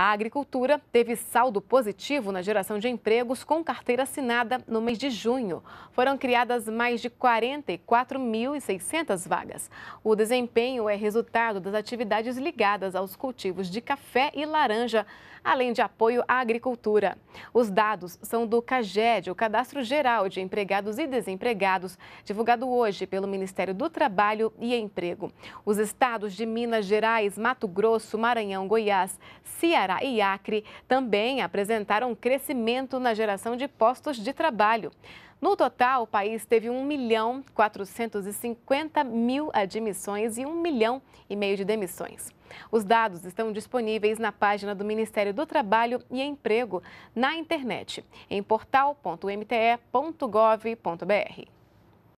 A agricultura teve saldo positivo na geração de empregos com carteira assinada no mês de junho. Foram criadas mais de 44.600 vagas. O desempenho é resultado das atividades ligadas aos cultivos de café e laranja, além de apoio à agricultura. Os dados são do CAGED, o Cadastro Geral de Empregados e Desempregados, divulgado hoje pelo Ministério do Trabalho e Emprego. Os estados de Minas Gerais, Mato Grosso, Maranhão, Goiás, Ceará e Acre também apresentaram crescimento na geração de postos de trabalho. No total, o país teve 1 milhão 450 mil admissões e 1 milhão e meio de demissões. Os dados estão disponíveis na página do Ministério do Trabalho e Emprego na internet, em portal.mte.gov.br.